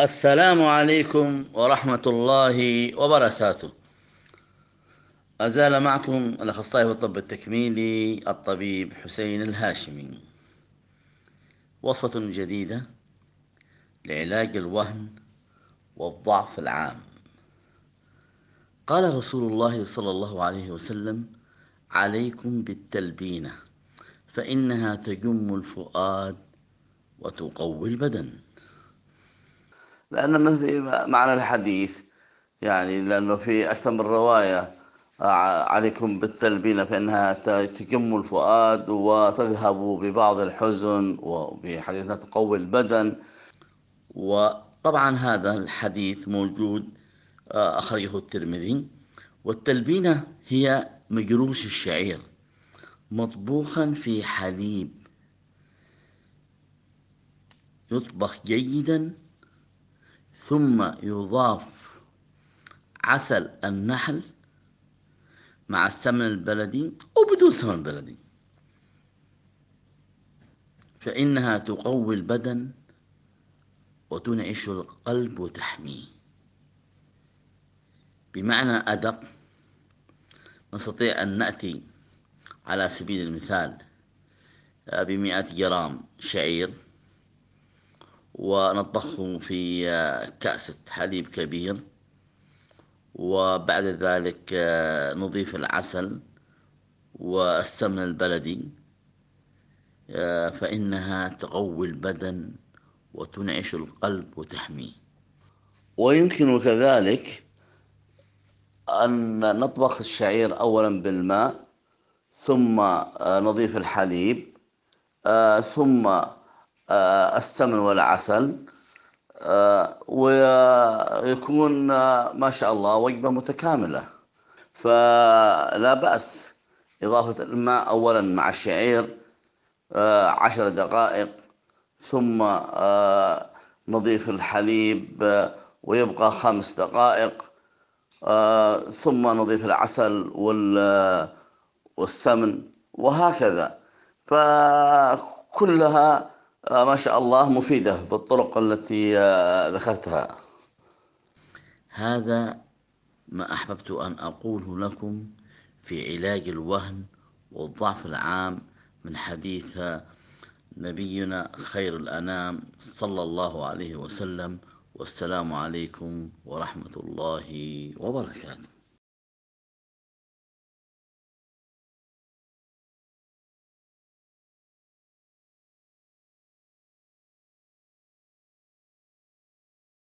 السلام عليكم ورحمة الله وبركاته أزال معكم الأخصائي في الطب التكميلي الطبيب حسين الهاشمي وصفة جديدة لعلاج الوهن والضعف العام قال رسول الله صلى الله عليه وسلم عليكم بالتلبينة فإنها تجم الفؤاد وتقوي البدن لأن في معنى الحديث يعني لأنه في أكثر من رواية آه، عليكم بالتلبينة فإنها تجم الفؤاد وتذهب ببعض الحزن وبحديث تقوي البدن وطبعا هذا الحديث موجود آه، أخرجه الترمذي والتلبينة هي مجروش الشعير مطبوخا في حليب يطبخ جيدا ثم يضاف عسل النحل مع السمن البلدي أو بدون سمن بلدي فإنها تقوي البدن وتنعش القلب وتحميه بمعنى أدق نستطيع أن نأتي على سبيل المثال بمئة جرام شعير ونطبخهم في آه، كأسة حليب كبير وبعد ذلك آه، نضيف العسل والسمن البلدي آه، فإنها تقوي البدن وتنعش القلب وتحميه ويمكن كذلك أن نطبخ الشعير أولا بالماء ثم نضيف الحليب ثم آه، السمن والعسل آه، ويكون آه، ما شاء الله وجبة متكاملة فلا بأس إضافة الماء أولا مع الشعير عشر دقائق ثم نضيف الحليب ويبقى خمس دقائق ثم نضيف العسل والسمن وهكذا فكلها آه، ما شاء الله مفيدة بالطرق التي آه، ذكرتها هذا ما أحببت أن أقوله لكم في علاج الوهن والضعف العام من حديث نبينا خير الأنام صلى الله عليه وسلم والسلام عليكم ورحمة الله وبركاته